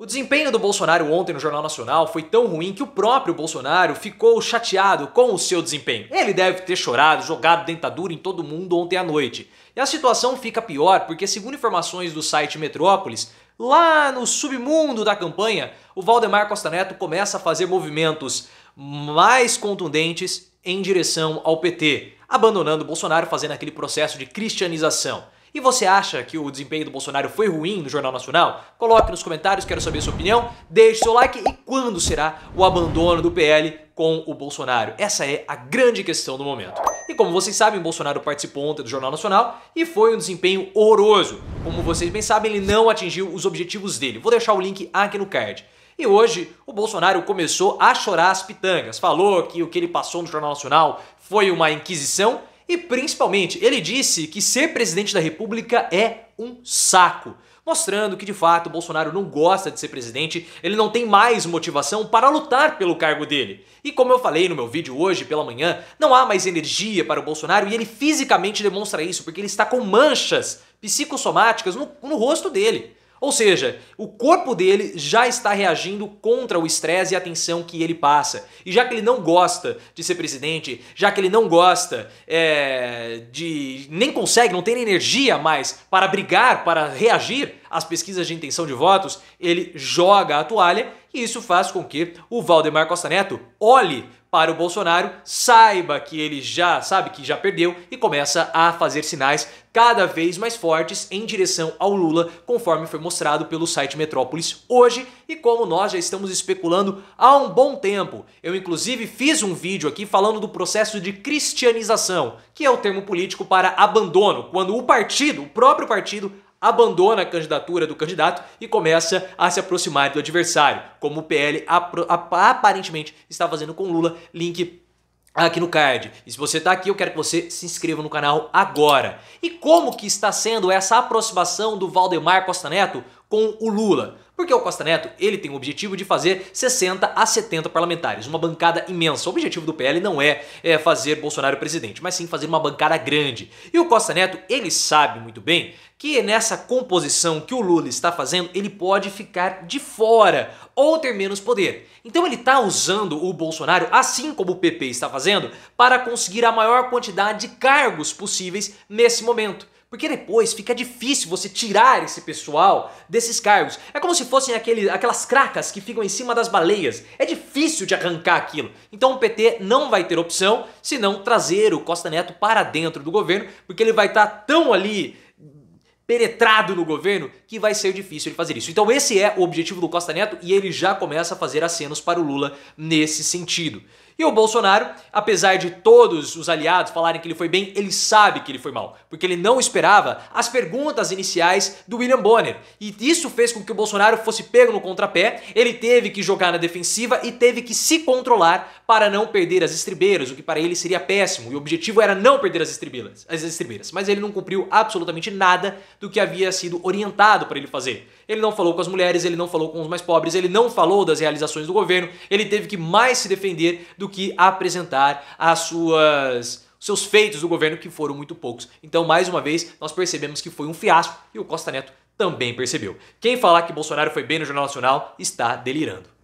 O desempenho do Bolsonaro ontem no Jornal Nacional foi tão ruim que o próprio Bolsonaro ficou chateado com o seu desempenho. Ele deve ter chorado, jogado dentadura em todo mundo ontem à noite. E a situação fica pior porque, segundo informações do site Metrópolis, lá no submundo da campanha, o Valdemar Costa Neto começa a fazer movimentos mais contundentes em direção ao PT, abandonando Bolsonaro, fazendo aquele processo de cristianização. E você acha que o desempenho do Bolsonaro foi ruim no Jornal Nacional? Coloque nos comentários, quero saber a sua opinião. Deixe seu like e quando será o abandono do PL com o Bolsonaro? Essa é a grande questão do momento. E como vocês sabem, Bolsonaro participou ontem do Jornal Nacional e foi um desempenho horroroso. Como vocês bem sabem, ele não atingiu os objetivos dele. Vou deixar o link aqui no card. E hoje o Bolsonaro começou a chorar as pitangas. Falou que o que ele passou no Jornal Nacional foi uma inquisição e principalmente, ele disse que ser presidente da República é um saco, mostrando que de fato Bolsonaro não gosta de ser presidente, ele não tem mais motivação para lutar pelo cargo dele. E como eu falei no meu vídeo hoje pela manhã, não há mais energia para o Bolsonaro e ele fisicamente demonstra isso porque ele está com manchas psicossomáticas no, no rosto dele. Ou seja, o corpo dele já está reagindo contra o estresse e a tensão que ele passa. E já que ele não gosta de ser presidente, já que ele não gosta é, de. nem consegue, não tem energia mais para brigar, para reagir, as pesquisas de intenção de votos, ele joga a toalha e isso faz com que o Valdemar Costa Neto olhe para o Bolsonaro, saiba que ele já sabe que já perdeu e começa a fazer sinais cada vez mais fortes em direção ao Lula, conforme foi mostrado pelo site Metrópolis hoje e como nós já estamos especulando há um bom tempo. Eu inclusive fiz um vídeo aqui falando do processo de cristianização, que é o termo político para abandono, quando o partido, o próprio partido abandona a candidatura do candidato e começa a se aproximar do adversário, como o PL aparentemente está fazendo com Lula. Link aqui no card. E se você está aqui, eu quero que você se inscreva no canal agora. E como que está sendo essa aproximação do Valdemar Costa Neto com o Lula. Porque o Costa Neto, ele tem o objetivo de fazer 60 a 70 parlamentares, uma bancada imensa. O objetivo do PL não é, é, fazer Bolsonaro presidente, mas sim fazer uma bancada grande. E o Costa Neto, ele sabe muito bem que nessa composição que o Lula está fazendo, ele pode ficar de fora ou ter menos poder. Então ele está usando o Bolsonaro, assim como o PP está fazendo, para conseguir a maior quantidade de cargos possíveis nesse momento. Porque depois fica difícil você tirar esse pessoal desses cargos. É como se fossem aquele, aquelas cracas que ficam em cima das baleias. É difícil de arrancar aquilo. Então o PT não vai ter opção senão trazer o Costa Neto para dentro do governo, porque ele vai estar tá tão ali penetrado no governo que vai ser difícil ele fazer isso. Então esse é o objetivo do Costa Neto e ele já começa a fazer acenos para o Lula nesse sentido. E o Bolsonaro, apesar de todos os aliados falarem que ele foi bem, ele sabe que ele foi mal, porque ele não esperava as perguntas iniciais do William Bonner. E isso fez com que o Bolsonaro fosse pego no contrapé, ele teve que jogar na defensiva e teve que se controlar para não perder as estribeiras, o que para ele seria péssimo. E o objetivo era não perder as estribeiras, as estribeiras. mas ele não cumpriu absolutamente nada do que havia sido orientado para ele fazer. Ele não falou com as mulheres, ele não falou com os mais pobres, ele não falou das realizações do governo, ele teve que mais se defender do que apresentar as suas seus feitos do governo que foram muito poucos. Então, mais uma vez, nós percebemos que foi um fiasco e o Costa Neto também percebeu. Quem falar que Bolsonaro foi bem no Jornal Nacional está delirando.